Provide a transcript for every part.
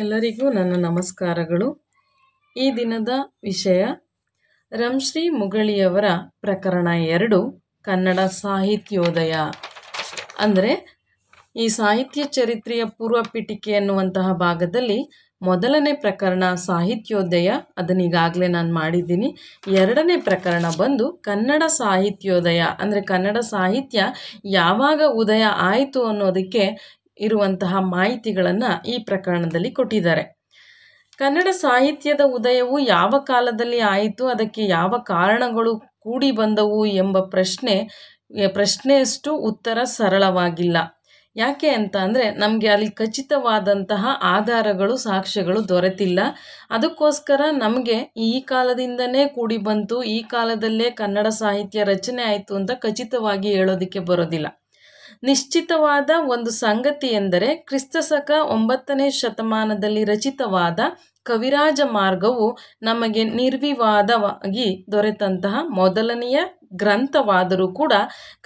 ಎಲ್ಲರಿಗೂ ನನ್ನ ನಮಸ್ಕಾರಗಳು ಈ ದಿನದ ವಿಷಯ ರಂಶ್ರೀ ಮುಗಳಿಯವರ ಪ್ರಕರಣ ಎರಡು ಕನ್ನಡ ಸಾಹಿತ್ಯೋದಯ ಅಂದರೆ ಈ ಸಾಹಿತ್ಯ ಚರಿತ್ರೆಯ ಪೂರ್ವ ಪೀಠಿಕೆ ಎನ್ನುವಂತಹ ಭಾಗದಲ್ಲಿ ಮೊದಲನೇ ಪ್ರಕರಣ ಸಾಹಿತ್ಯೋದಯ ಅದನ್ನೀಗಾಗಲೇ ನಾನು ಮಾಡಿದ್ದೀನಿ ಎರಡನೇ ಪ್ರಕರಣ ಬಂದು ಕನ್ನಡ ಸಾಹಿತ್ಯೋದಯ ಅಂದರೆ ಕನ್ನಡ ಸಾಹಿತ್ಯ ಯಾವಾಗ ಉದಯ ಆಯಿತು ಅನ್ನೋದಕ್ಕೆ ಇರುವಂತಹ ಮಾಹಿತಿಗಳನ್ನು ಈ ಪ್ರಕರಣದಲ್ಲಿ ಕೊಟ್ಟಿದ್ದಾರೆ ಕನ್ನಡ ಸಾಹಿತ್ಯದ ಉದಯವು ಯಾವ ಕಾಲದಲ್ಲಿ ಆಯಿತು ಅದಕ್ಕೆ ಯಾವ ಕಾರಣಗಳು ಕೂಡಿ ಬಂದವು ಎಂಬ ಪ್ರಶ್ನೆ ಪ್ರಶ್ನೆಯಷ್ಟು ಉತ್ತರ ಸರಳವಾಗಿಲ್ಲ ಯಾಕೆ ಅಂತ ಅಂದರೆ ನಮಗೆ ಅಲ್ಲಿ ಖಚಿತವಾದಂತಹ ಆಧಾರಗಳು ಸಾಕ್ಷ್ಯಗಳು ದೊರೆತಿಲ್ಲ ಅದಕ್ಕೋಸ್ಕರ ನಮಗೆ ಈ ಕಾಲದಿಂದನೇ ಕೂಡಿ ಬಂತು ಈ ಕಾಲದಲ್ಲೇ ಕನ್ನಡ ಸಾಹಿತ್ಯ ರಚನೆ ಆಯಿತು ಅಂತ ಖಚಿತವಾಗಿ ಹೇಳೋದಕ್ಕೆ ಬರೋದಿಲ್ಲ ನಿಶ್ಚಿತವಾದ ಒಂದು ಸಂಗತಿ ಎಂದರೆ ಕ್ರಿಸ್ತಸಕ ಒಂಬತ್ತನೇ ಶತಮಾನದಲ್ಲಿ ರಚಿತವಾದ ಕವಿರಾಜ ಮಾರ್ಗವು ನಮಗೆ ನಿರ್ವಿವಾದವಾಗಿ ದೊರೆತಂತಹ ಮೊದಲನೆಯ ಗ್ರಂಥವಾದರೂ ಕೂಡ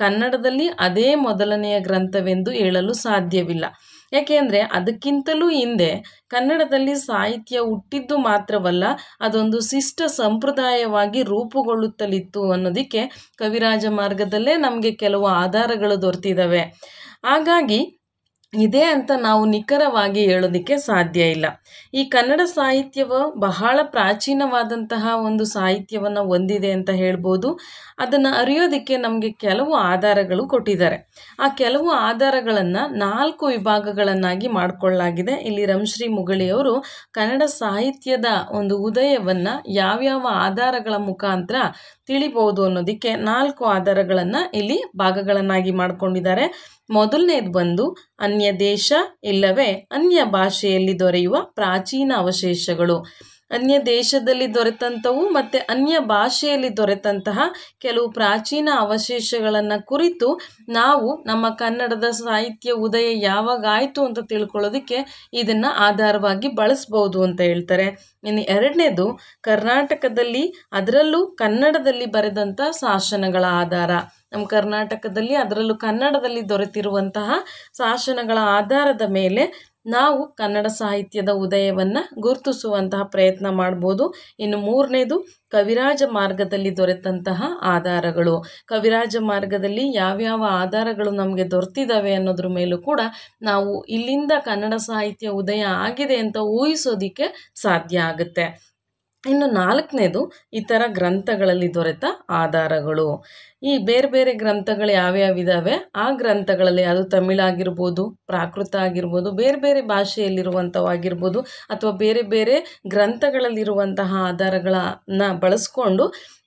ಕನ್ನಡದಲ್ಲಿ ಅದೇ ಮೊದಲನೆಯ ಗ್ರಂಥವೆಂದು ಹೇಳಲು ಸಾಧ್ಯವಿಲ್ಲ ಯಾಕೆಂದರೆ ಅದಕ್ಕಿಂತಲೂ ಹಿಂದೆ ಕನ್ನಡದಲ್ಲಿ ಸಾಹಿತ್ಯ ಹುಟ್ಟಿದ್ದು ಮಾತ್ರವಲ್ಲ ಅದೊಂದು ಶಿಷ್ಟ ಸಂಪ್ರದಾಯವಾಗಿ ರೂಪುಗೊಳ್ಳುತ್ತಲಿತ್ತು ಅನ್ನೋದಕ್ಕೆ ಕವಿರಾಜ ಮಾರ್ಗದಲ್ಲೇ ನಮಗೆ ಕೆಲವು ಆಧಾರಗಳು ದೊರೆತಿದ್ದಾವೆ ಹಾಗಾಗಿ ಇದೆ ಅಂತ ನಾವು ನಿಖರವಾಗಿ ಹೇಳೋದಕ್ಕೆ ಸಾಧ್ಯ ಇಲ್ಲ ಈ ಕನ್ನಡ ಸಾಹಿತ್ಯವು ಬಹಳ ಪ್ರಾಚೀನವಾದಂತಹ ಒಂದು ಸಾಹಿತ್ಯವನ್ನು ಹೊಂದಿದೆ ಅಂತ ಹೇಳ್ಬೋದು ಅದನ್ನು ಅರಿಯೋದಕ್ಕೆ ನಮಗೆ ಕೆಲವು ಆಧಾರಗಳು ಕೊಟ್ಟಿದ್ದಾರೆ ಆ ಕೆಲವು ಆಧಾರಗಳನ್ನು ನಾಲ್ಕು ವಿಭಾಗಗಳನ್ನಾಗಿ ಮಾಡಿಕೊಳ್ಳಲಾಗಿದೆ ಇಲ್ಲಿ ರಂಶ್ರೀ ಮುಗಳಿಯವರು ಕನ್ನಡ ಸಾಹಿತ್ಯದ ಒಂದು ಉದಯವನ್ನು ಯಾವ್ಯಾವ ಆಧಾರಗಳ ಮುಖಾಂತರ ತಿಳಿಬಹುದು ಅನ್ನೋದಕ್ಕೆ ನಾಲ್ಕು ಆಧಾರಗಳನ್ನು ಇಲ್ಲಿ ಭಾಗಗಳನ್ನಾಗಿ ಮಾಡಿಕೊಂಡಿದ್ದಾರೆ ಮೊದಲನೇದು ಬಂದು ಅನ್ಯ ದೇಶ ಇಲ್ಲವೇ ಅನ್ಯ ಭಾಷೆಯಲ್ಲಿ ದೊರೆಯುವ ಪ್ರಾಚೀನ ಅವಶೇಷಗಳು ಅನ್ಯ ದೇಶದಲ್ಲಿ ದೊರೆತಂಥವು ಮತ್ತು ಅನ್ಯ ಭಾಷೆಯಲ್ಲಿ ದೊರೆತಂತಹ ಕೆಲವು ಪ್ರಾಚೀನ ಅವಶೇಷಗಳನ್ನು ಕುರಿತು ನಾವು ನಮ್ಮ ಕನ್ನಡದ ಸಾಹಿತ್ಯ ಉದಯ ಯಾವಾಗಾಯಿತು ಅಂತ ತಿಳ್ಕೊಳ್ಳೋದಕ್ಕೆ ಇದನ್ನು ಆಧಾರವಾಗಿ ಬಳಸ್ಬೋದು ಅಂತ ಹೇಳ್ತಾರೆ ಇನ್ನು ಎರಡನೇದು ಕರ್ನಾಟಕದಲ್ಲಿ ಅದರಲ್ಲೂ ಕನ್ನಡದಲ್ಲಿ ಬರೆದಂಥ ಶಾಸನಗಳ ಆಧಾರ ನಮ್ಮ ಕರ್ನಾಟಕದಲ್ಲಿ ಅದರಲ್ಲೂ ಕನ್ನಡದಲ್ಲಿ ದೊರೆತಿರುವಂತಹ ಶಾಸನಗಳ ಆಧಾರದ ಮೇಲೆ ನಾವು ಕನ್ನಡ ಸಾಹಿತ್ಯದ ಉದಯವನ್ನು ಗುರುತಿಸುವಂತಹ ಪ್ರಯತ್ನ ಮಾಡ್ಬೋದು ಇನ್ನು ಮೂರನೇದು ಕವಿರಾಜ ಮಾರ್ಗದಲ್ಲಿ ದೊರೆತಂತಹ ಆಧಾರಗಳು ಕವಿರಾಜ ಮಾರ್ಗದಲ್ಲಿ ಯಾವ್ಯಾವ ಆಧಾರಗಳು ನಮಗೆ ದೊರೆತಿದ್ದಾವೆ ಅನ್ನೋದ್ರ ಮೇಲೂ ಕೂಡ ನಾವು ಇಲ್ಲಿಂದ ಕನ್ನಡ ಸಾಹಿತ್ಯ ಉದಯ ಆಗಿದೆ ಅಂತ ಊಹಿಸೋದಿಕ್ಕೆ ಸಾಧ್ಯ ಆಗುತ್ತೆ ಇನ್ನು ನಾಲ್ಕನೇದು ಇತರ ಗ್ರಂಥಗಳಲ್ಲಿ ದೊರೆತ ಆಧಾರಗಳು ಈ ಬೇರೆ ಬೇರೆ ಗ್ರಂಥಗಳು ಯಾವ್ಯಾವ ಇದ್ದಾವೆ ಆ ಗ್ರಂಥಗಳಲ್ಲಿ ಅದು ಆಗಿರ್ಬೋದು ಪ್ರಾಕೃತ ಆಗಿರ್ಬೋದು ಬೇರೆ ಬೇರೆ ಭಾಷೆಯಲ್ಲಿರುವಂಥವಾಗಿರ್ಬೋದು ಅಥವಾ ಬೇರೆ ಬೇರೆ ಗ್ರಂಥಗಳಲ್ಲಿರುವಂತಹ ಆಧಾರಗಳನ್ನ ಬಳಸ್ಕೊಂಡು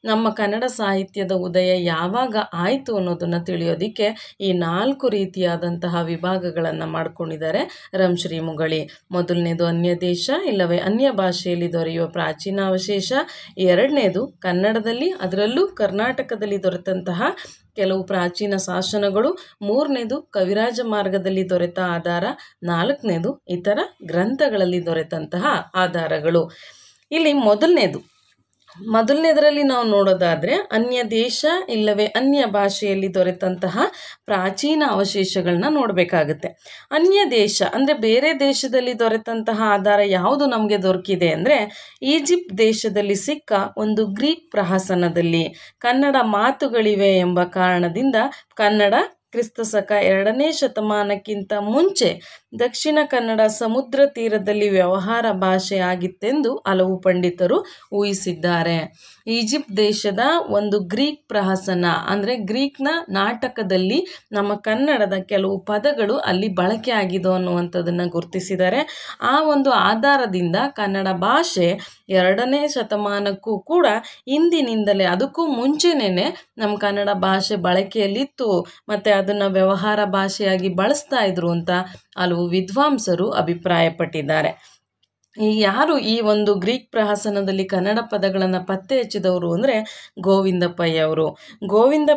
ನಮ್ಮ ಕನ್ನಡ ಸಾಹಿತ್ಯದ ಉದಯ ಯಾವಾಗ ಆಯಿತು ಅನ್ನೋದನ್ನು ತಿಳಿಯೋದಕ್ಕೆ ಈ ನಾಲ್ಕು ರೀತಿಯಾದಂತಹ ವಿಭಾಗಗಳನ್ನು ಮಾಡ್ಕೊಂಡಿದ್ದಾರೆ ರಂಶ್ರೀ ಮುಗಳಿ ಮೊದಲನೇದು ಅನ್ಯ ದೇಶ ಇಲ್ಲವೇ ಅನ್ಯ ಭಾಷೆಯಲ್ಲಿ ದೊರೆಯುವ ಪ್ರಾಚೀನ ಅವಶೇಷ ಎರಡನೇದು ಕನ್ನಡದಲ್ಲಿ ಅದರಲ್ಲೂ ಕರ್ನಾಟಕದಲ್ಲಿ ದೊರೆತ ಅಂತಹ ಕೆಲವು ಪ್ರಾಚೀನ ಶಾಸನಗಳು ಮೂರನೇದು ಕವಿರಾಜ ಮಾರ್ಗದಲ್ಲಿ ದೊರೆತ ಆಧಾರ ನಾಲ್ಕನೇದು ಇತರ ಗ್ರಂಥಗಳಲ್ಲಿ ದೊರೆತಂತಹ ಆಧಾರಗಳು ಇಲ್ಲಿ ಮೊದಲನೇದು ಮೊದಲನೇದರಲ್ಲಿ ನಾವು ನೋಡೋದಾದರೆ ಅನ್ಯ ದೇಶ ಇಲ್ಲವೇ ಅನ್ಯ ಭಾಷೆಯಲ್ಲಿ ದೊರೆತಂತಹ ಪ್ರಾಚೀನ ಅವಶೇಷಗಳನ್ನ ನೋಡಬೇಕಾಗುತ್ತೆ ಅನ್ಯ ದೇಶ ಅಂದರೆ ಬೇರೆ ದೇಶದಲ್ಲಿ ದೊರೆತಂತಹ ಆಧಾರ ಯಾವುದು ನಮಗೆ ದೊರಕಿದೆ ಅಂದರೆ ಈಜಿಪ್ಟ್ ದೇಶದಲ್ಲಿ ಸಿಕ್ಕ ಒಂದು ಗ್ರೀಕ್ ಪ್ರಹಸನದಲ್ಲಿ ಕನ್ನಡ ಮಾತುಗಳಿವೆ ಎಂಬ ಕಾರಣದಿಂದ ಕನ್ನಡ ಕ್ರಿಸ್ತಸಕ ಎರಡನೇ ಶತಮಾನಕ್ಕಿಂತ ಮುಂಚೆ ದಕ್ಷಿಣ ಕನ್ನಡ ಸಮುದ್ರ ತೀರದಲ್ಲಿ ವ್ಯವಹಾರ ಭಾಷೆಯಾಗಿತ್ತೆಂದು ಹಲವು ಪಂಡಿತರು ಊಹಿಸಿದ್ದಾರೆ ಈಜಿಪ್ಟ್ ದೇಶದ ಒಂದು ಗ್ರೀಕ್ ಪ್ರಹಸನ ಅಂದರೆ ಗ್ರೀಕ್ನ ನಾಟಕದಲ್ಲಿ ನಮ್ಮ ಕನ್ನಡದ ಕೆಲವು ಪದಗಳು ಅಲ್ಲಿ ಬಳಕೆ ಆಗಿದೋ ಅನ್ನುವಂಥದ್ದನ್ನು ಗುರುತಿಸಿದ್ದಾರೆ ಆ ಒಂದು ಆಧಾರದಿಂದ ಕನ್ನಡ ಭಾಷೆ ಎರಡನೇ ಶತಮಾನಕ್ಕೂ ಕೂಡ ಇಂದಿನಿಂದಲೇ ಅದಕ್ಕೂ ಮುಂಚೆನೇ ನಮ್ಮ ಕನ್ನಡ ಭಾಷೆ ಬಳಕೆಯಲ್ಲಿತ್ತು ಮತ್ತು ಅದನ್ನು ವ್ಯವಹಾರ ಭಾಷೆಯಾಗಿ ಬಳಸ್ತಾ ಇದ್ರು ಅಂತ ಹಲವು ವಿದ್ವಾಂಸರು ಅಭಿಪ್ರಾಯಪಟ್ಟಿದ್ದಾರೆ ಯಾರು ಈ ಒಂದು ಗ್ರೀಕ್ ಪ್ರಹಸನದಲ್ಲಿ ಕನ್ನಡ ಪದಗಳನ್ನು ಪತ್ತೆ ಹಚ್ಚಿದವರು ಅಂದರೆ ಗೋವಿಂದ ಪೈಯವರು ಗೋವಿಂದ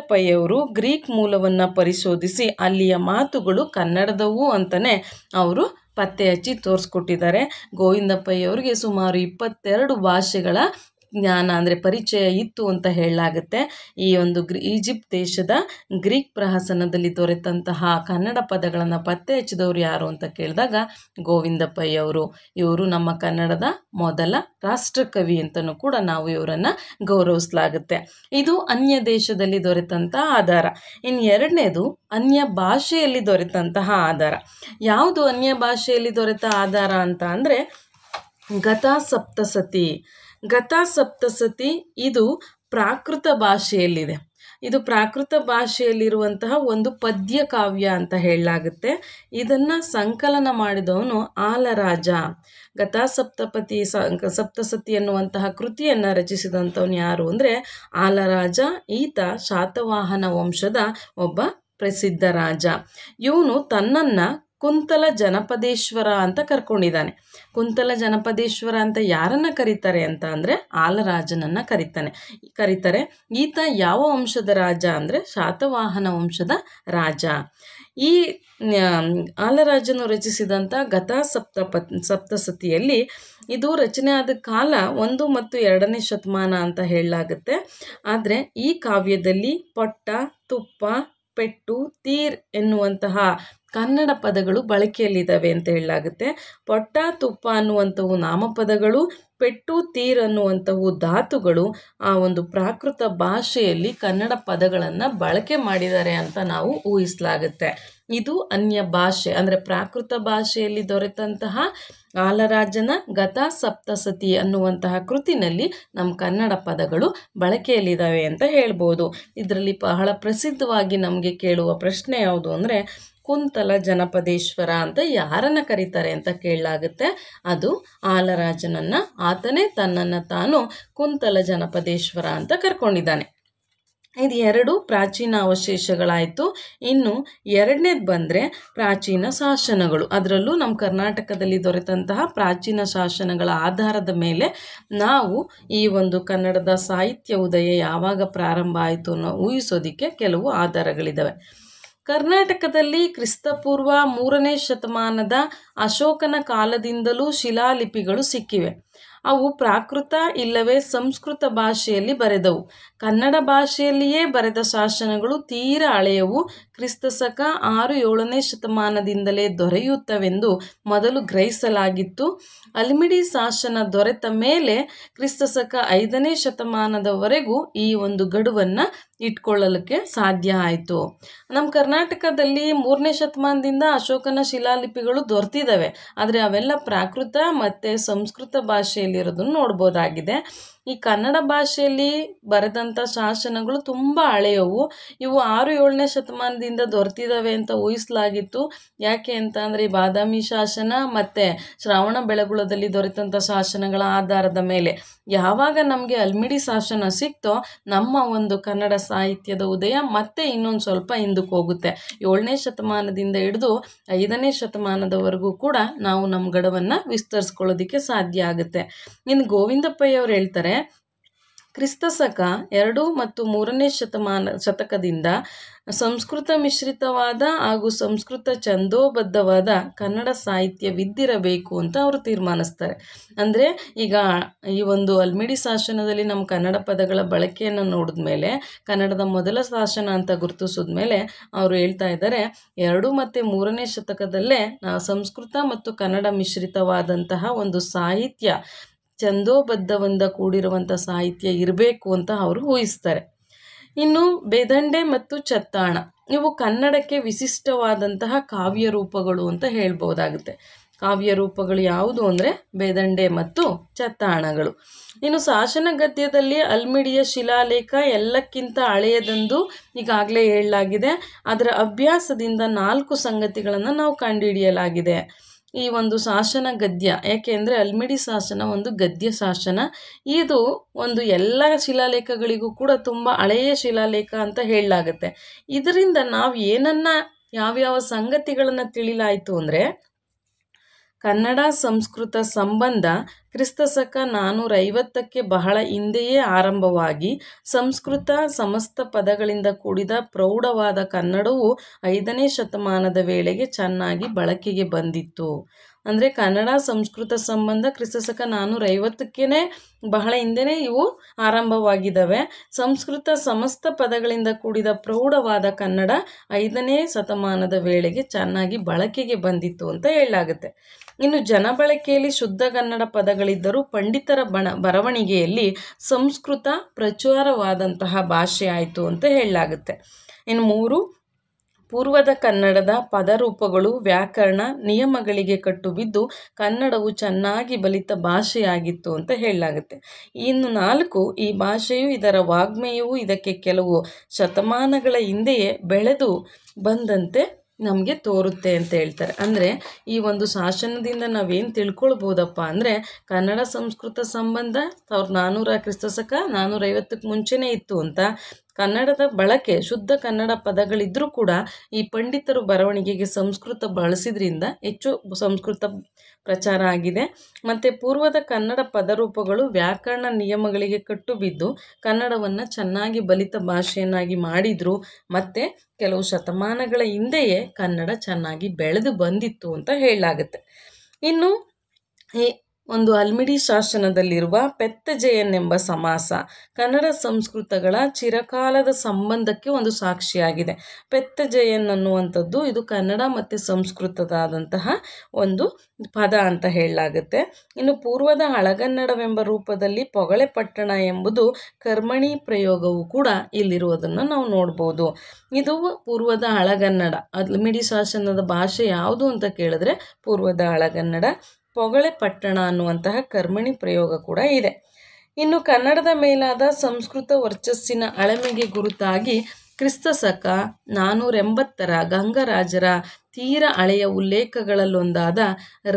ಗ್ರೀಕ್ ಮೂಲವನ್ನು ಪರಿಶೋಧಿಸಿ ಅಲ್ಲಿಯ ಮಾತುಗಳು ಕನ್ನಡದವು ಅಂತಲೇ ಅವರು ಪತ್ತೆ ಹಚ್ಚಿ ತೋರಿಸ್ಕೊಟ್ಟಿದ್ದಾರೆ ಗೋವಿಂದಪ್ಪಯ್ಯ ಅವರಿಗೆ ಸುಮಾರು ಇಪ್ಪತ್ತೆರಡು ಭಾಷೆಗಳ ಜ್ಞಾನ ಅಂದರೆ ಪರಿಚಯ ಇತ್ತು ಅಂತ ಹೇಳಲಾಗುತ್ತೆ ಈ ಒಂದು ಗ್ರಿ ಈಜಿಪ್ಟ್ ದೇಶದ ಗ್ರೀಕ್ ಪ್ರಹಸನದಲ್ಲಿ ದೊರೆತಂತಹ ಕನ್ನಡ ಪದಗಳನ್ನು ಪತ್ತೆ ಹಚ್ಚಿದವರು ಯಾರು ಅಂತ ಕೇಳಿದಾಗ ಗೋವಿಂದಪ್ಪಯ್ಯವರು ಅವರು ಇವರು ನಮ್ಮ ಕನ್ನಡದ ಮೊದಲ ರಾಷ್ಟ್ರಕವಿ ಅಂತಲೂ ಕೂಡ ನಾವು ಇವರನ್ನು ಗೌರವಿಸಲಾಗುತ್ತೆ ಇದು ಅನ್ಯ ದೇಶದಲ್ಲಿ ದೊರೆತಂತಹ ಆಧಾರ ಇನ್ನು ಎರಡನೇದು ಅನ್ಯ ಭಾಷೆಯಲ್ಲಿ ದೊರೆತಂತಹ ಆಧಾರ ಯಾವುದು ಅನ್ಯ ಭಾಷೆಯಲ್ಲಿ ದೊರೆತ ಆಧಾರ ಅಂತ ಅಂದರೆ ಗತಾಸಪ್ತಸತಿ ಗತಾಸಪ್ತಸತಿ ಇದು ಪ್ರಾಕೃತ ಭಾಷೆಯಲ್ಲಿದೆ ಇದು ಪ್ರಾಕೃತ ಭಾಷೆಯಲ್ಲಿರುವಂತಹ ಒಂದು ಪದ್ಯ ಕಾವ್ಯ ಅಂತ ಹೇಳಲಾಗುತ್ತೆ ಇದನ್ನು ಸಂಕಲನ ಮಾಡಿದವನು ಆಲರಾಜ ಗತಾಸಪ್ತಪತಿ ಸ ಸಪ್ತಸತಿ ಎನ್ನುವಂತಹ ಕೃತಿಯನ್ನು ರಚಿಸಿದಂಥವನು ಯಾರು ಅಂದರೆ ಆಲರಾಜ ಈತ ಶಾತವಾಹನ ವಂಶದ ಒಬ್ಬ ಪ್ರಸಿದ್ಧ ರಾಜ ಇವನು ತನ್ನನ್ನು ಕುಂತಲ ಜನಪದೇಶ್ವರ ಅಂತ ಕರ್ಕೊಂಡಿದ್ದಾನೆ ಕುಂತಲ ಜನಪದೇಶ್ವರ ಅಂತ ಯಾರನ್ನ ಕರೀತಾರೆ ಅಂತ ಅಂದರೆ ಆಲರಾಜನನ್ನ ಕರೀತಾನೆ ಕರೀತಾರೆ ಈತ ಯಾವ ವಂಶದ ರಾಜ ಅಂದರೆ ಶಾತವಾಹನ ವಂಶದ ರಾಜ ಈ ಆಲರಾಜನು ರಚಿಸಿದಂಥ ಗತಾ ಸಪ್ತ ಸಪ್ತಸತಿಯಲ್ಲಿ ಇದು ರಚನೆ ಆದ ಕಾಲ ಒಂದು ಮತ್ತು ಎರಡನೇ ಶತಮಾನ ಅಂತ ಹೇಳಲಾಗುತ್ತೆ ಆದರೆ ಈ ಕಾವ್ಯದಲ್ಲಿ ಪೊಟ್ಟ ತುಪ್ಪ ಪೆಟ್ಟು ತೀರ್ ಎನ್ನುವಂತಹ ಕನ್ನಡ ಪದಗಳು ಬಳಕೆಯಲ್ಲಿದ್ದಾವೆ ಅಂತ ಹೇಳಲಾಗುತ್ತೆ ಪೊಟ್ಟ ತುಪ್ಪ ಅನ್ನುವಂಥವು ನಾಮಪದಗಳು ಪೆಟ್ಟು ತೀರ್ ಅನ್ನುವಂಥವು ಧಾತುಗಳು ಆ ಒಂದು ಪ್ರಾಕೃತ ಭಾಷೆಯಲ್ಲಿ ಕನ್ನಡ ಪದಗಳನ್ನು ಬಳಕೆ ಮಾಡಿದ್ದಾರೆ ಅಂತ ನಾವು ಊಹಿಸಲಾಗುತ್ತೆ ಇದು ಅನ್ಯ ಭಾಷೆ ಅಂದರೆ ಪ್ರಾಕೃತ ಭಾಷೆಯಲ್ಲಿ ದೊರೆತಂತಹ ಆಲರಾಜನ ಗತಾ ಸಪ್ತಸತಿ ಅನ್ನುವಂತಹ ಕೃತಿನಲ್ಲಿ ನಮ್ಮ ಕನ್ನಡ ಪದಗಳು ಬಳಕೆಯಲ್ಲಿದ್ದಾವೆ ಅಂತ ಹೇಳ್ಬೋದು ಇದರಲ್ಲಿ ಬಹಳ ಪ್ರಸಿದ್ಧವಾಗಿ ನಮಗೆ ಕೇಳುವ ಪ್ರಶ್ನೆ ಯಾವುದು ಅಂದರೆ ಕುಂತಲ ಜನಪದೇಶ್ವರ ಅಂತ ಯಾರನ್ನ ಕರೀತಾರೆ ಅಂತ ಕೇಳಲಾಗುತ್ತೆ ಅದು ಆಲರಾಜನನ್ನ ಆತನೇ ತನ್ನನ್ನು ತಾನು ಕುಂತಲ ಜನಪದೇಶ್ವರ ಅಂತ ಕರ್ಕೊಂಡಿದ್ದಾನೆ ಇದು ಎರಡು ಪ್ರಾಚೀನ ಅವಶೇಷಗಳಾಯಿತು ಇನ್ನು ಎರಡನೇದು ಬಂದರೆ ಪ್ರಾಚೀನ ಶಾಸನಗಳು ಅದರಲ್ಲೂ ನಮ್ಮ ಕರ್ನಾಟಕದಲ್ಲಿ ದೊರೆತಂತಹ ಪ್ರಾಚೀನ ಶಾಸನಗಳ ಆಧಾರದ ಮೇಲೆ ನಾವು ಈ ಒಂದು ಕನ್ನಡದ ಸಾಹಿತ್ಯ ಉದಯ ಯಾವಾಗ ಪ್ರಾರಂಭ ಆಯಿತು ಅನ್ನೋ ಊಹಿಸೋದಕ್ಕೆ ಕೆಲವು ಆಧಾರಗಳಿದ್ದಾವೆ ಕರ್ನಾಟಕದಲ್ಲಿ ಕ್ರಿಸ್ತಪೂರ್ವ ಮೂರನೇ ಶತಮಾನದ ಅಶೋಕನ ಕಾಲದಿಂದಲೂ ಶಿಲಾಲಿಪಿಗಳು ಸಿಕ್ಕಿವೆ ಅವು ಪ್ರಾಕೃತ ಇಲ್ಲವೇ ಸಂಸ್ಕೃತ ಭಾಷೆಯಲ್ಲಿ ಬರೆದವು ಕನ್ನಡ ಭಾಷೆಯಲ್ಲಿಯೇ ಬರೆದ ಶಾಸನಗಳು ತೀರ ಹಳೆಯವು ಕ್ರಿಸ್ತಸಕ ಆರು ಏಳನೇ ಶತಮಾನದಿಂದಲೇ ದೊರೆಯುತ್ತವೆಂದು ಮೊದಲು ಗ್ರಹಿಸಲಾಗಿತ್ತು ಅಲ್ಮಿಡಿ ಶಾಸನ ದೊರೆತ ಮೇಲೆ ಕ್ರಿಸ್ತಶಕ ಐದನೇ ಶತಮಾನದವರೆಗೂ ಈ ಒಂದು ಗಡುವನ್ನು ಇಟ್ಕೊಳ್ಳಲಿಕ್ಕೆ ಸಾಧ್ಯ ಆಯಿತು ನಮ್ಮ ಕರ್ನಾಟಕದಲ್ಲಿ ಮೂರನೇ ಶತಮಾನದಿಂದ ಅಶೋಕನ ಶಿಲಾಲಿಪಿಗಳು ದೊರೆತಿದ್ದಾವೆ ಆದರೆ ಅವೆಲ್ಲ ಪ್ರಾಕೃತ ಮತ್ತು ಸಂಸ್ಕೃತ ಭಾಷೆಯಲ್ಲಿರೋದನ್ನು ನೋಡ್ಬೋದಾಗಿದೆ ಈ ಕನ್ನಡ ಭಾಷೆಯಲ್ಲಿ ಬರೆದಂಥ ಶಾಸನಗಳು ತುಂಬ ಹಳೆಯವು ಇವು ಆರು ಏಳನೇ ಶತಮಾನದಿಂದ ದೊರೆತಿದ್ದಾವೆ ಅಂತ ಊಹಿಸಲಾಗಿತ್ತು ಯಾಕೆ ಅಂತ ಅಂದರೆ ಈ ಬಾದಾಮಿ ಶಾಸನ ಮತ್ತು ಶ್ರಾವಣ ಬೆಳಗುಳದಲ್ಲಿ ದೊರೆತಂಥ ಶಾಸನಗಳ ಆಧಾರದ ಮೇಲೆ ಯಾವಾಗ ನಮಗೆ ಅಲ್ಮಿಡಿ ಶಾಸನ ಸಿಕ್ತೋ ನಮ್ಮ ಒಂದು ಕನ್ನಡ ಸಾಹಿತ್ಯದ ಉದಯ ಮತ್ತೆ ಇನ್ನೊಂದು ಸ್ವಲ್ಪ ಹಿಂದಕ್ಕೆ ಹೋಗುತ್ತೆ ಏಳನೇ ಶತಮಾನದಿಂದ ಹಿಡಿದು ಐದನೇ ಶತಮಾನದವರೆಗೂ ಕೂಡ ನಾವು ನಮ್ಮ ಗಡವನ್ನು ವಿಸ್ತರಿಸ್ಕೊಳ್ಳೋದಕ್ಕೆ ಸಾಧ್ಯ ಆಗುತ್ತೆ ಇನ್ನು ಗೋವಿಂದಪ್ಪಯ್ಯವ್ರು ಹೇಳ್ತಾರೆ ಕ್ರಿಸ್ತ ಶಕ ಎರಡು ಮತ್ತು ಮೂರನೇ ಶತಮಾನ ಶತಕದಿಂದ ಸಂಸ್ಕೃತ ಮಿಶ್ರಿತವಾದ ಹಾಗೂ ಸಂಸ್ಕೃತ ಛಂದೋಬದ್ಧವಾದ ಕನ್ನಡ ಸಾಹಿತ್ಯವಿದ್ದಿರಬೇಕು ಅಂತ ಅವರು ತೀರ್ಮಾನಿಸ್ತಾರೆ ಅಂದರೆ ಈಗ ಈ ಒಂದು ಅಲ್ಮಿಡಿ ಶಾಸನದಲ್ಲಿ ನಮ್ಮ ಕನ್ನಡ ಪದಗಳ ಬಳಕೆಯನ್ನು ನೋಡಿದ್ಮೇಲೆ ಕನ್ನಡದ ಮೊದಲ ಶಾಸನ ಅಂತ ಗುರುತಿಸಿದ ಮೇಲೆ ಅವರು ಹೇಳ್ತಾ ಇದ್ದಾರೆ ಎರಡು ಮತ್ತು ಮೂರನೇ ಶತಕದಲ್ಲೇ ಸಂಸ್ಕೃತ ಮತ್ತು ಕನ್ನಡ ಮಿಶ್ರಿತವಾದಂತಹ ಒಂದು ಸಾಹಿತ್ಯ ಛಂದೋಬದ್ಧವಿಂದ ಕೂಡಿರುವಂಥ ಸಾಹಿತ್ಯ ಇರಬೇಕು ಅಂತ ಅವರು ಊಹಿಸ್ತಾರೆ ಇನ್ನು ಬೆದಂಡೆ ಮತ್ತು ಚತ್ತಾಣ ಇವು ಕನ್ನಡಕ್ಕೆ ವಿಶಿಷ್ಟವಾದಂತಹ ಕಾವ್ಯ ರೂಪಗಳು ಅಂತ ಹೇಳ್ಬೋದಾಗುತ್ತೆ ಕಾವ್ಯ ರೂಪಗಳು ಯಾವುದು ಅಂದರೆ ಬೆದಂಡೆ ಮತ್ತು ಚತ್ತಾಣಗಳು ಇನ್ನು ಶಾಸನ ಗದ್ಯದಲ್ಲಿ ಅಲ್ಮಿಡಿಯ ಶಿಲಾಲೇಖ ಎಲ್ಲಕ್ಕಿಂತ ಹಳೆಯದಂದು ಈಗಾಗಲೇ ಹೇಳಲಾಗಿದೆ ಅದರ ಅಭ್ಯಾಸದಿಂದ ನಾಲ್ಕು ಸಂಗತಿಗಳನ್ನು ನಾವು ಕಂಡುಹಿಡಿಯಲಾಗಿದೆ ಈ ಒಂದು ಶಾಸನ ಗದ್ಯ ಯಾಕೆಂದರೆ ಅಲ್ಮಿಡಿ ಶಾಸನ ಒಂದು ಗದ್ಯ ಶಾಸನ ಇದು ಒಂದು ಎಲ್ಲ ಶಿಲಾಲೇಖಗಳಿಗೂ ಕೂಡ ತುಂಬ ಹಳೆಯ ಶಿಲಾಲೇಖ ಅಂತ ಹೇಳಲಾಗುತ್ತೆ ಇದರಿಂದ ನಾವು ಏನನ್ನು ಯಾವ್ಯಾವ ಸಂಗತಿಗಳನ್ನು ತಿಳಿಲಾಯಿತು ಅಂದರೆ ಕನ್ನಡ ಸಂಸ್ಕೃತ ಸಂಬಂಧ ಕ್ರಿಸ್ತಸಕ ನಾನ್ನೂರ ಐವತ್ತಕ್ಕೆ ಬಹಳ ಹಿಂದೆಯೇ ಆರಂಭವಾಗಿ ಸಂಸ್ಕೃತ ಸಮಸ್ತ ಪದಗಳಿಂದ ಕೂಡಿದ ಪ್ರೌಢವಾದ ಕನ್ನಡವು ಐದನೇ ಶತಮಾನದ ವೇಳೆಗೆ ಚೆನ್ನಾಗಿ ಬಳಕೆಗೆ ಬಂದಿತ್ತು ಅಂದರೆ ಕನ್ನಡ ಸಂಸ್ಕೃತ ಸಂಬಂಧ ಸಕ ನಾನ್ನೂರ ಐವತ್ತಕ್ಕೇ ಬಹಳ ಹಿಂದೆಯೇ ಇವು ಆರಂಭವಾಗಿದ್ದಾವೆ ಸಂಸ್ಕೃತ ಸಮಸ್ತ ಪದಗಳಿಂದ ಕೂಡಿದ ಪ್ರೌಢವಾದ ಕನ್ನಡ ಐದನೇ ಶತಮಾನದ ವೇಳೆಗೆ ಚೆನ್ನಾಗಿ ಬಳಕೆಗೆ ಬಂದಿತ್ತು ಅಂತ ಹೇಳಲಾಗುತ್ತೆ ಇನ್ನು ಜನಬಳಕೆಯಲ್ಲಿ ಶುದ್ಧ ಕನ್ನಡ ಪದಗಳಿದ್ದರೂ ಪಂಡಿತರ ಬಣ ಬರವಣಿಗೆಯಲ್ಲಿ ಸಂಸ್ಕೃತ ಪ್ರಚುರವಾದಂತಹ ಭಾಷೆ ಆಯಿತು ಅಂತ ಹೇಳಲಾಗುತ್ತೆ ಇನ್ನು ಮೂರು ಪೂರ್ವದ ಕನ್ನಡದ ಪದರೂಪಗಳು ವ್ಯಾಕರಣ ನಿಯಮಗಳಿಗೆ ಬಿದ್ದು ಕನ್ನಡವು ಚೆನ್ನಾಗಿ ಬಲಿತ ಭಾಷೆಯಾಗಿತ್ತು ಅಂತ ಹೇಳಲಾಗುತ್ತೆ ಇನ್ನು ನಾಲ್ಕು ಈ ಭಾಷೆಯು ಇದರ ವಾಗ್ಮೇಯವು ಇದಕ್ಕೆ ಕೆಲವು ಶತಮಾನಗಳ ಹಿಂದೆಯೇ ಬೆಳೆದು ಬಂದಂತೆ ನಮಗೆ ತೋರುತ್ತೆ ಅಂತ ಹೇಳ್ತಾರೆ ಅಂದರೆ ಈ ಒಂದು ಶಾಸನದಿಂದ ನಾವೇನು ತಿಳ್ಕೊಳ್ಬೋದಪ್ಪ ಅಂದರೆ ಕನ್ನಡ ಸಂಸ್ಕೃತ ಸಂಬಂಧ ಸಾವಿರದ ನಾನ್ನೂರ ಕ್ರಿಸ್ತಶಕ ನಾನ್ನೂರೈವತ್ತಕ್ಕೆ ಮುಂಚೆನೇ ಇತ್ತು ಅಂತ ಕನ್ನಡದ ಬಳಕೆ ಶುದ್ಧ ಕನ್ನಡ ಪದಗಳಿದ್ದರೂ ಕೂಡ ಈ ಪಂಡಿತರು ಬರವಣಿಗೆಗೆ ಸಂಸ್ಕೃತ ಬಳಸಿದ್ರಿಂದ ಹೆಚ್ಚು ಸಂಸ್ಕೃತ ಪ್ರಚಾರ ಆಗಿದೆ ಮತ್ತು ಪೂರ್ವದ ಕನ್ನಡ ಪದರೂಪಗಳು ವ್ಯಾಕರಣ ನಿಯಮಗಳಿಗೆ ಕಟ್ಟುಬಿದ್ದು ಕನ್ನಡವನ್ನು ಚೆನ್ನಾಗಿ ಬಲಿತ ಭಾಷೆಯನ್ನಾಗಿ ಮಾಡಿದರು ಮತ್ತು ಕೆಲವು ಶತಮಾನಗಳ ಹಿಂದೆಯೇ ಕನ್ನಡ ಚೆನ್ನಾಗಿ ಬೆಳೆದು ಬಂದಿತ್ತು ಅಂತ ಹೇಳಲಾಗುತ್ತೆ ಇನ್ನು ಈ ಒಂದು ಅಲ್ಮಿಡಿ ಶಾಸನದಲ್ಲಿರುವ ಎಂಬ ಸಮಾಸ ಕನ್ನಡ ಸಂಸ್ಕೃತಗಳ ಚಿರಕಾಲದ ಸಂಬಂಧಕ್ಕೆ ಒಂದು ಸಾಕ್ಷಿಯಾಗಿದೆ ಪೆತ್ತಜಯನ್ ಅನ್ನುವಂಥದ್ದು ಇದು ಕನ್ನಡ ಮತ್ತು ಸಂಸ್ಕೃತದಾದಂತಹ ಒಂದು ಪದ ಅಂತ ಹೇಳಲಾಗುತ್ತೆ ಇನ್ನು ಪೂರ್ವದ ಹಳಗನ್ನಡವೆಂಬ ರೂಪದಲ್ಲಿ ಪೊಗಳೆ ಪಟ್ಟಣ ಎಂಬುದು ಕರ್ಮಣಿ ಪ್ರಯೋಗವು ಕೂಡ ಇಲ್ಲಿರುವುದನ್ನು ನಾವು ನೋಡ್ಬೋದು ಇದು ಪೂರ್ವದ ಹಳಗನ್ನಡ ಅಲ್ಮಿಡಿ ಶಾಸನದ ಭಾಷೆ ಯಾವುದು ಅಂತ ಕೇಳಿದ್ರೆ ಪೂರ್ವದ ಹಳಗನ್ನಡ ಪೊಗಳೆ ಪಟ್ಟಣ ಅನ್ನುವಂತಹ ಕರ್ಮಣಿ ಪ್ರಯೋಗ ಕೂಡ ಇದೆ ಇನ್ನು ಕನ್ನಡದ ಮೇಲಾದ ಸಂಸ್ಕೃತ ವರ್ಚಸ್ಸಿನ ಅಳಮೆಗೆ ಗುರುತಾಗಿ ಕ್ರಿಸ್ತ ನಾನ್ನೂರ ಎಂಬತ್ತರ ಗಂಗರಾಜರ ತೀರ ಹಳೆಯ ಉಲ್ಲೇಖಗಳಲ್ಲೊಂದಾದ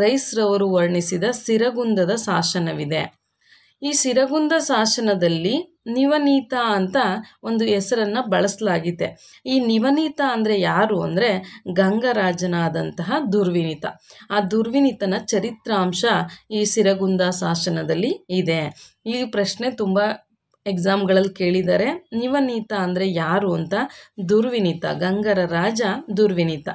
ರೈಸ್ರವರು ವರ್ಣಿಸಿದ ಸಿರಗುಂದದ ಶಾಸನವಿದೆ ಈ ಸಿರಗುಂದ ಶಾಸನದಲ್ಲಿ ನಿವನೀತ ಅಂತ ಒಂದು ಹೆಸರನ್ನು ಬಳಸಲಾಗಿದೆ ಈ ನಿವನೀತ ಅಂದರೆ ಯಾರು ಅಂದರೆ ಗಂಗರಾಜನಾದಂತಹ ದುರ್ವಿನೀತ ಆ ದುರ್ವಿನೀತನ ಚರಿತ್ರಾಂಶ ಈ ಸಿರಗುಂದ ಶಾಸನದಲ್ಲಿ ಇದೆ ಈ ಪ್ರಶ್ನೆ ತುಂಬ ಎಕ್ಸಾಮ್ಗಳಲ್ಲಿ ಕೇಳಿದ್ದಾರೆ ನಿವನೀತ ಅಂದರೆ ಯಾರು ಅಂತ ದುರ್ವಿನೀತ ಗಂಗರ ರಾಜ ದುರ್ವಿನೀತ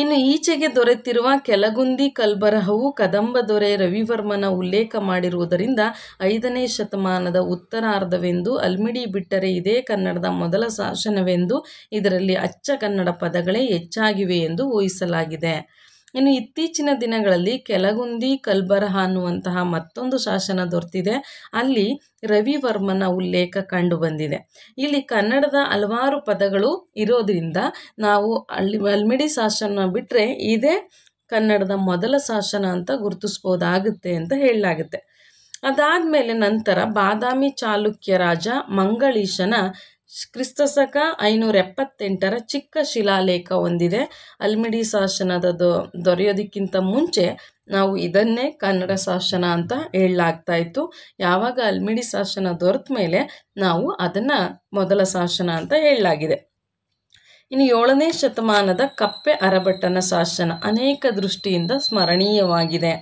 ಇನ್ನು ಈಚೆಗೆ ದೊರೆತಿರುವ ಕೆಲಗುಂದಿ ಕಲ್ಬರಹವು ಕದಂಬ ದೊರೆ ರವಿವರ್ಮನ ಉಲ್ಲೇಖ ಮಾಡಿರುವುದರಿಂದ ಐದನೇ ಶತಮಾನದ ಉತ್ತರಾರ್ಧವೆಂದು ಅಲ್ಮಿಡಿ ಬಿಟ್ಟರೆ ಇದೇ ಕನ್ನಡದ ಮೊದಲ ಶಾಸನವೆಂದು ಇದರಲ್ಲಿ ಅಚ್ಚ ಕನ್ನಡ ಪದಗಳೇ ಹೆಚ್ಚಾಗಿವೆ ಎಂದು ಊಹಿಸಲಾಗಿದೆ ಇನ್ನು ಇತ್ತೀಚಿನ ದಿನಗಳಲ್ಲಿ ಕೆಲಗುಂದಿ ಕಲ್ಬರಹ ಅನ್ನುವಂತಹ ಮತ್ತೊಂದು ಶಾಸನ ದೊರೆತಿದೆ ಅಲ್ಲಿ ರವಿವರ್ಮನ ಉಲ್ಲೇಖ ಕಂಡು ಬಂದಿದೆ ಇಲ್ಲಿ ಕನ್ನಡದ ಹಲವಾರು ಪದಗಳು ಇರೋದ್ರಿಂದ ನಾವು ಅಲ್ಲಿ ಅಲ್ಮಿಡಿ ಶಾಸನ ಬಿಟ್ಟರೆ ಇದೇ ಕನ್ನಡದ ಮೊದಲ ಶಾಸನ ಅಂತ ಗುರುತಿಸ್ಬೋದಾಗುತ್ತೆ ಅಂತ ಹೇಳಲಾಗುತ್ತೆ ಅದಾದ ಮೇಲೆ ನಂತರ ಬಾದಾಮಿ ಚಾಲುಕ್ಯ ರಾಜ ಮಂಗಳೀಶನ ಕ್ರಿಸ್ತಶಕ ಐನೂರ ಎಪ್ಪತ್ತೆಂಟರ ಚಿಕ್ಕ ಶಿಲಾಲೇಖ ಹೊಂದಿದೆ ಅಲ್ಮಿಡಿ ಶಾಸನದ ದೊರೆಯೋದಕ್ಕಿಂತ ಮುಂಚೆ ನಾವು ಇದನ್ನೇ ಕನ್ನಡ ಶಾಸನ ಅಂತ ಹೇಳಲಾಗ್ತಾ ಇತ್ತು ಯಾವಾಗ ಅಲ್ಮಿಡಿ ಶಾಸನ ದೊರೆತ ಮೇಲೆ ನಾವು ಅದನ್ನು ಮೊದಲ ಶಾಸನ ಅಂತ ಹೇಳಲಾಗಿದೆ ಇನ್ನು ಏಳನೇ ಶತಮಾನದ ಕಪ್ಪೆ ಅರಭಟ್ಟನ ಶಾಸನ ಅನೇಕ ದೃಷ್ಟಿಯಿಂದ ಸ್ಮರಣೀಯವಾಗಿದೆ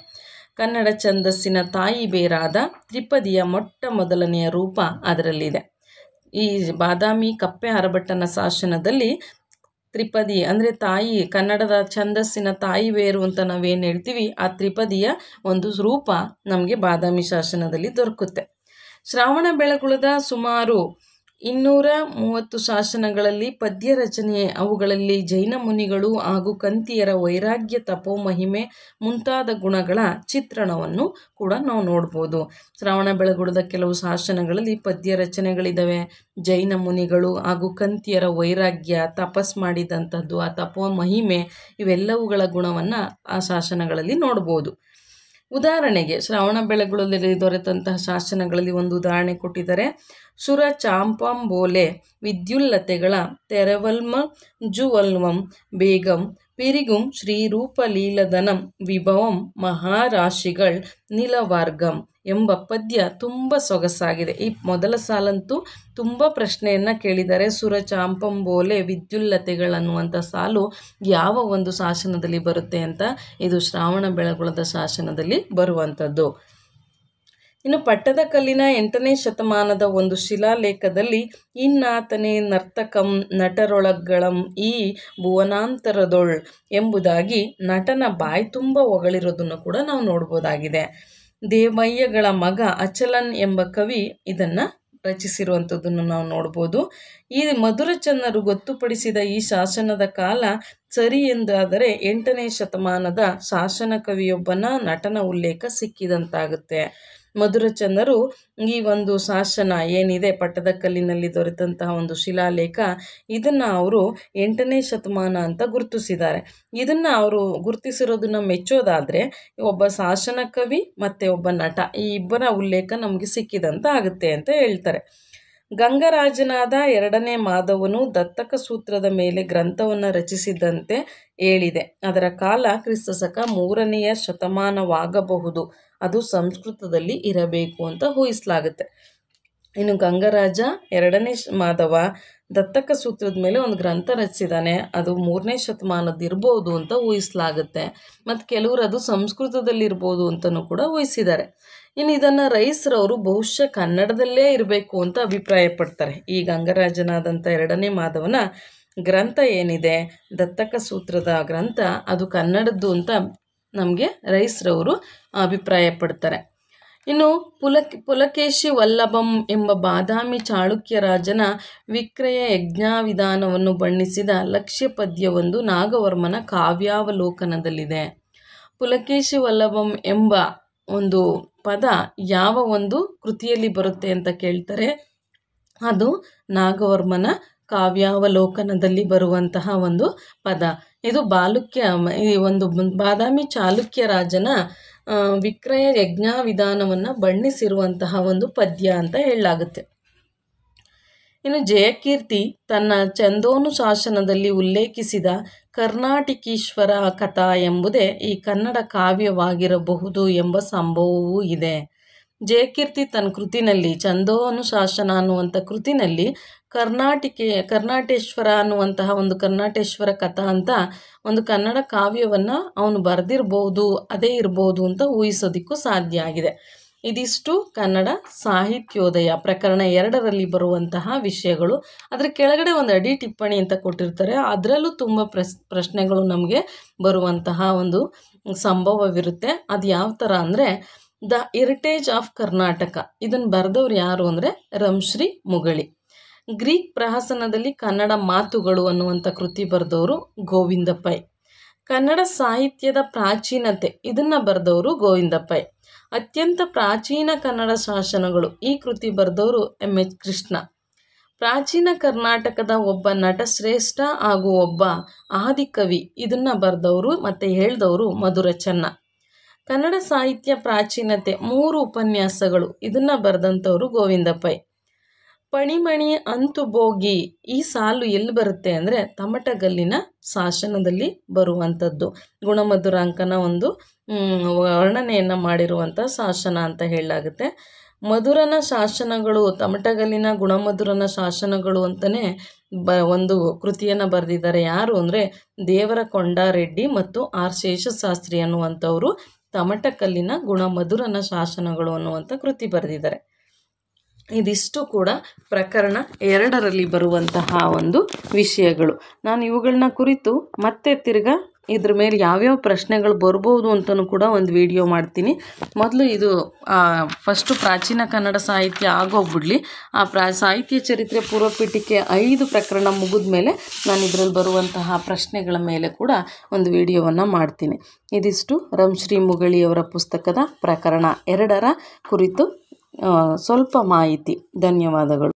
ಕನ್ನಡ ಛಂದಸ್ಸಿನ ತಾಯಿ ಬೇರಾದ ತ್ರಿಪದಿಯ ಮೊಟ್ಟ ಮೊದಲನೆಯ ರೂಪ ಅದರಲ್ಲಿದೆ ಈ ಬಾದಾಮಿ ಕಪ್ಪೆ ಹರಬಟ್ಟನ ಶಾಸನದಲ್ಲಿ ತ್ರಿಪದಿ ಅಂದರೆ ತಾಯಿ ಕನ್ನಡದ ಛಂದಸ್ಸಿನ ತಾಯಿ ಬೇರು ಅಂತ ನಾವೇನು ಹೇಳ್ತೀವಿ ಆ ತ್ರಿಪದಿಯ ಒಂದು ರೂಪ ನಮಗೆ ಬಾದಾಮಿ ಶಾಸನದಲ್ಲಿ ದೊರಕುತ್ತೆ ಶ್ರಾವಣ ಬೆಳಗುಳದ ಸುಮಾರು ಇನ್ನೂರ ಮೂವತ್ತು ಶಾಸನಗಳಲ್ಲಿ ಪದ್ಯ ರಚನೆ ಅವುಗಳಲ್ಲಿ ಜೈನ ಮುನಿಗಳು ಹಾಗೂ ಕಂತಿಯರ ವೈರಾಗ್ಯ ತಪೋ ಮಹಿಮೆ ಮುಂತಾದ ಗುಣಗಳ ಚಿತ್ರಣವನ್ನು ಕೂಡ ನಾವು ನೋಡ್ಬೋದು ಶ್ರವಣ ಬೆಳಗುಡದ ಕೆಲವು ಶಾಸನಗಳಲ್ಲಿ ಪದ್ಯ ರಚನೆಗಳಿದ್ದಾವೆ ಜೈನ ಮುನಿಗಳು ಹಾಗೂ ಕಂತಿಯರ ವೈರಾಗ್ಯ ತಪಸ್ ಮಾಡಿದಂಥದ್ದು ಆ ತಪೋ ಮಹಿಮೆ ಇವೆಲ್ಲವುಗಳ ಗುಣವನ್ನು ಆ ಶಾಸನಗಳಲ್ಲಿ ನೋಡ್ಬೋದು ಉದಾಹರಣೆಗೆ ಶ್ರವಣ ಬೆಳಗುಳಲ್ಲಿ ದೊರೆತಂತಹ ಶಾಸನಗಳಲ್ಲಿ ಒಂದು ಉದಾಹರಣೆ ಕೊಟ್ಟಿದ್ದಾರೆ ಸುರ ಚಾಂಪಾಂಬೋಲೆ ವಿದ್ಯುಲ್ಲತೆಗಳ ತೆರವಲ್ಮ ಜುವಲ್ವಂ ಬೇಗಂ ಪಿರಿಗುಂ ಶ್ರೀರೂಪಲೀಲದನಂ ವಿಭವಂ ಮಹಾರಾಶಿಗಳ್ ನಿಲವಾರ್ಗಂ ಎಂಬ ಪದ್ಯ ತುಂಬ ಸೊಗಸಾಗಿದೆ ಈ ಮೊದಲ ಸಾಲಂತೂ ತುಂಬ ಪ್ರಶ್ನೆಯನ್ನು ಕೇಳಿದ್ದಾರೆ ಸುರಚಾಂಪಂಬೋಲೆ ವಿದ್ಯುಲ್ಲತೆಗಳನ್ನುವಂಥ ಸಾಲು ಯಾವ ಒಂದು ಶಾಸನದಲ್ಲಿ ಬರುತ್ತೆ ಅಂತ ಇದು ಶ್ರಾವಣ ಬೆಳಗುಳದ ಶಾಸನದಲ್ಲಿ ಬರುವಂಥದ್ದು ಇನ್ನು ಪಟ್ಟದಕಲ್ಲಿನ ಎಂಟನೇ ಶತಮಾನದ ಒಂದು ಶಿಲಾಲೇಖದಲ್ಲಿ ಇನ್ನಾತನೇ ನರ್ತಕಂ ನಟರೊಳಗಳಂ ಈ ಭುವನಾಂತರದೊಳ್ ಎಂಬುದಾಗಿ ನಟನ ಬಾಯಿ ತುಂಬ ಹೊಗಳಿರೋದನ್ನು ಕೂಡ ನಾವು ನೋಡ್ಬೋದಾಗಿದೆ ದೇವಯ್ಯಗಳ ಮಗ ಅಚಲನ್ ಎಂಬ ಕವಿ ಇದನ್ನು ರಚಿಸಿರುವಂಥದ್ದನ್ನು ನಾವು ನೋಡ್ಬೋದು ಈ ಮಧುರಚನ್ನರು ಗೊತ್ತುಪಡಿಸಿದ ಈ ಶಾಸನದ ಕಾಲ ಸರಿ ಎಂದಾದರೆ ಎಂಟನೇ ಶತಮಾನದ ಶಾಸನ ಕವಿಯೊಬ್ಬನ ನಟನ ಉಲ್ಲೇಖ ಸಿಕ್ಕಿದಂತಾಗುತ್ತೆ ಮಧುರಚಂದರು ಈ ಒಂದು ಶಾಸನ ಏನಿದೆ ಪಟ್ಟದಕಲ್ಲಿನಲ್ಲಿ ದೊರೆತಂತಹ ಒಂದು ಶಿಲಾಲೇಖ ಇದನ್ನು ಅವರು ಎಂಟನೇ ಶತಮಾನ ಅಂತ ಗುರುತಿಸಿದ್ದಾರೆ ಇದನ್ನು ಅವರು ಗುರುತಿಸಿರೋದನ್ನ ಮೆಚ್ಚೋದಾದರೆ ಒಬ್ಬ ಶಾಸನ ಕವಿ ಮತ್ತು ಒಬ್ಬ ನಟ ಈ ಇಬ್ಬರ ಉಲ್ಲೇಖ ನಮಗೆ ಸಿಕ್ಕಿದಂತ ಆಗುತ್ತೆ ಅಂತ ಹೇಳ್ತಾರೆ ಗಂಗರಾಜನಾದ ಎರಡನೇ ಮಾಧವನು ದತ್ತಕ ಸೂತ್ರದ ಮೇಲೆ ಗ್ರಂಥವನ್ನು ರಚಿಸಿದಂತೆ ಹೇಳಿದೆ ಅದರ ಕಾಲ ಸಕ ಮೂರನೆಯ ಶತಮಾನವಾಗಬಹುದು ಅದು ಸಂಸ್ಕೃತದಲ್ಲಿ ಇರಬೇಕು ಅಂತ ಊಹಿಸಲಾಗುತ್ತೆ ಇನ್ನು ಗಂಗರಾಜ ಎರಡನೇ ಮಾಧವ ದತ್ತಕ ಸೂತ್ರದ ಮೇಲೆ ಒಂದು ಗ್ರಂಥ ರಚಿಸಿದಾನೆ ಅದು ಮೂರನೇ ಶತಮಾನದಿರ್ಬೋದು ಅಂತ ಊಹಿಸಲಾಗುತ್ತೆ ಮತ್ತು ಕೆಲವರು ಅದು ಸಂಸ್ಕೃತದಲ್ಲಿರ್ಬೋದು ಅಂತಲೂ ಕೂಡ ಊಹಿಸಿದ್ದಾರೆ ಇನ್ನು ಇದನ್ನು ರೈಸ್ರವರು ಬಹುಶಃ ಕನ್ನಡದಲ್ಲೇ ಇರಬೇಕು ಅಂತ ಅಭಿಪ್ರಾಯ ಪಡ್ತಾರೆ ಈ ಗಂಗರಾಜನಾದಂಥ ಎರಡನೇ ಮಾಧವನ ಗ್ರಂಥ ಏನಿದೆ ದತ್ತಕ ಸೂತ್ರದ ಗ್ರಂಥ ಅದು ಕನ್ನಡದ್ದು ಅಂತ ನಮಗೆ ರೈಸ್ರವರು ಅಭಿಪ್ರಾಯ ಪಡ್ತಾರೆ ಇನ್ನು ಪುಲಕ್ ಪುಲಕೇಶಿ ವಲ್ಲಭಂ ಎಂಬ ಬಾದಾಮಿ ಚಾಳುಕ್ಯ ರಾಜನ ವಿಕ್ರಯ ಯಜ್ಞಾವಿಧಾನವನ್ನು ಬಣ್ಣಿಸಿದ ಪದ್ಯವೊಂದು ನಾಗವರ್ಮನ ಕಾವ್ಯಾವಲೋಕನದಲ್ಲಿದೆ ಪುಲಕೇಶಿ ವಲ್ಲಭಂ ಎಂಬ ಒಂದು ಪದ ಯಾವ ಒಂದು ಕೃತಿಯಲ್ಲಿ ಬರುತ್ತೆ ಅಂತ ಕೇಳ್ತಾರೆ ಅದು ನಾಗವರ್ಮನ ಕಾವ್ಯಾವಲೋಕನದಲ್ಲಿ ಬರುವಂತಹ ಒಂದು ಪದ ಇದು ಬಾಲುಕ್ಯ ಈ ಒಂದು ಬಾದಾಮಿ ಚಾಲುಕ್ಯ ರಾಜನ ವಿಕ್ರಯ ಯಜ್ಞಾ ವಿಧಾನವನ್ನು ಬಣ್ಣಿಸಿರುವಂತಹ ಒಂದು ಪದ್ಯ ಅಂತ ಹೇಳಲಾಗುತ್ತೆ ಇನ್ನು ಜಯಕೀರ್ತಿ ತನ್ನ ಚಂದೋನು ಶಾಸನದಲ್ಲಿ ಉಲ್ಲೇಖಿಸಿದ ಕರ್ನಾಟಕೀಶ್ವರ ಕಥಾ ಎಂಬುದೇ ಈ ಕನ್ನಡ ಕಾವ್ಯವಾಗಿರಬಹುದು ಎಂಬ ಸಂಭವವೂ ಇದೆ ಜಯಕೀರ್ತಿ ತನ್ನ ಕೃತಿನಲ್ಲಿ ಚಂದೋನುಶಾಸನ ಅನ್ನುವಂಥ ಕೃತಿನಲ್ಲಿ ಕರ್ನಾಟಕ ಕರ್ನಾಟೇಶ್ವರ ಅನ್ನುವಂತಹ ಒಂದು ಕರ್ನಾಟೇಶ್ವರ ಕಥಾ ಅಂತ ಒಂದು ಕನ್ನಡ ಕಾವ್ಯವನ್ನು ಅವನು ಬರೆದಿರ್ಬೋದು ಅದೇ ಇರ್ಬೋದು ಅಂತ ಊಹಿಸೋದಿಕ್ಕೂ ಸಾಧ್ಯ ಆಗಿದೆ ಇದಿಷ್ಟು ಕನ್ನಡ ಸಾಹಿತ್ಯೋದಯ ಪ್ರಕರಣ ಎರಡರಲ್ಲಿ ಬರುವಂತಹ ವಿಷಯಗಳು ಅದರ ಕೆಳಗಡೆ ಒಂದು ಅಡಿ ಟಿಪ್ಪಣಿ ಅಂತ ಕೊಟ್ಟಿರ್ತಾರೆ ಅದರಲ್ಲೂ ತುಂಬ ಪ್ರಸ್ ಪ್ರಶ್ನೆಗಳು ನಮಗೆ ಬರುವಂತಹ ಒಂದು ಸಂಭವವಿರುತ್ತೆ ಅದು ಯಾವ ಥರ ಅಂದರೆ ದ ಇರಿಟೇಜ್ ಆಫ್ ಕರ್ನಾಟಕ ಇದನ್ನು ಬರೆದವ್ರು ಯಾರು ಅಂದರೆ ರಂಶ್ರೀ ಮುಗಳಿ ಗ್ರೀಕ್ ಪ್ರಹಸನದಲ್ಲಿ ಕನ್ನಡ ಮಾತುಗಳು ಅನ್ನುವಂಥ ಕೃತಿ ಬರೆದವರು ಗೋವಿಂದ ಪೈ ಕನ್ನಡ ಸಾಹಿತ್ಯದ ಪ್ರಾಚೀನತೆ ಇದನ್ನು ಬರೆದವರು ಗೋವಿಂದ ಪೈ ಅತ್ಯಂತ ಪ್ರಾಚೀನ ಕನ್ನಡ ಶಾಸನಗಳು ಈ ಕೃತಿ ಬರೆದವರು ಎಂ ಎಚ್ ಕೃಷ್ಣ ಪ್ರಾಚೀನ ಕರ್ನಾಟಕದ ಒಬ್ಬ ನಟ ಶ್ರೇಷ್ಠ ಹಾಗೂ ಒಬ್ಬ ಆದಿಕವಿ ಇದನ್ನು ಬರೆದವರು ಮತ್ತು ಹೇಳ್ದವರು ಮಧುರ ಚೆನ್ನ ಕನ್ನಡ ಸಾಹಿತ್ಯ ಪ್ರಾಚೀನತೆ ಮೂರು ಉಪನ್ಯಾಸಗಳು ಇದನ್ನು ಬರೆದಂಥವರು ಗೋವಿಂದ ಪೈ ಪಣಿಮಣಿ ಅಂತು ಬೋಗಿ ಈ ಸಾಲು ಎಲ್ಲಿ ಬರುತ್ತೆ ಅಂದರೆ ತಮಟಗಲ್ಲಿನ ಶಾಸನದಲ್ಲಿ ಬರುವಂಥದ್ದು ಅಂಕನ ಒಂದು ವರ್ಣನೆಯನ್ನು ಮಾಡಿರುವಂಥ ಶಾಸನ ಅಂತ ಹೇಳಲಾಗುತ್ತೆ ಮಧುರನ ಶಾಸನಗಳು ತಮಟಗಲ್ಲಿನ ಗುಣಮಧುರನ ಶಾಸನಗಳು ಅಂತಲೇ ಬ ಒಂದು ಕೃತಿಯನ್ನು ಬರೆದಿದ್ದಾರೆ ಯಾರು ಅಂದರೆ ದೇವರ ಕೊಂಡಾರೆಡ್ಡಿ ಮತ್ತು ಆರ್ ಶೇಷಶಾಸ್ತ್ರಿ ಅನ್ನುವಂಥವರು ತಮಟಕಲ್ಲಿನ ಗುಣಮಧುರನ ಶಾಸನಗಳು ಅನ್ನುವಂಥ ಕೃತಿ ಬರೆದಿದ್ದಾರೆ ಇದಿಷ್ಟು ಕೂಡ ಪ್ರಕರಣ ಎರಡರಲ್ಲಿ ಬರುವಂತಹ ಒಂದು ವಿಷಯಗಳು ನಾನು ಇವುಗಳನ್ನ ಕುರಿತು ಮತ್ತೆ ತಿರ್ಗಾ ಇದ್ರ ಮೇಲೆ ಯಾವ್ಯಾವ ಪ್ರಶ್ನೆಗಳು ಬರ್ಬೋದು ಅಂತಲೂ ಕೂಡ ಒಂದು ವಿಡಿಯೋ ಮಾಡ್ತೀನಿ ಮೊದಲು ಇದು ಫಸ್ಟು ಪ್ರಾಚೀನ ಕನ್ನಡ ಸಾಹಿತ್ಯ ಆಗೋಗ್ಬಿಡಲಿ ಆ ಪ್ರಾ ಸಾಹಿತ್ಯ ಚರಿತ್ರೆ ಪೂರ್ವಪೀಠಿಕೆ ಐದು ಪ್ರಕರಣ ಮುಗಿದ ಮೇಲೆ ನಾನು ಇದರಲ್ಲಿ ಬರುವಂತಹ ಪ್ರಶ್ನೆಗಳ ಮೇಲೆ ಕೂಡ ಒಂದು ವಿಡಿಯೋವನ್ನು ಮಾಡ್ತೀನಿ ಇದಿಷ್ಟು ರಂಶ್ರೀ ಮುಗಳಿಯವರ ಪುಸ್ತಕದ ಪ್ರಕರಣ ಎರಡರ ಕುರಿತು ಸ್ವಲ್ಪ ಮಾಹಿತಿ ಧನ್ಯವಾದಗಳು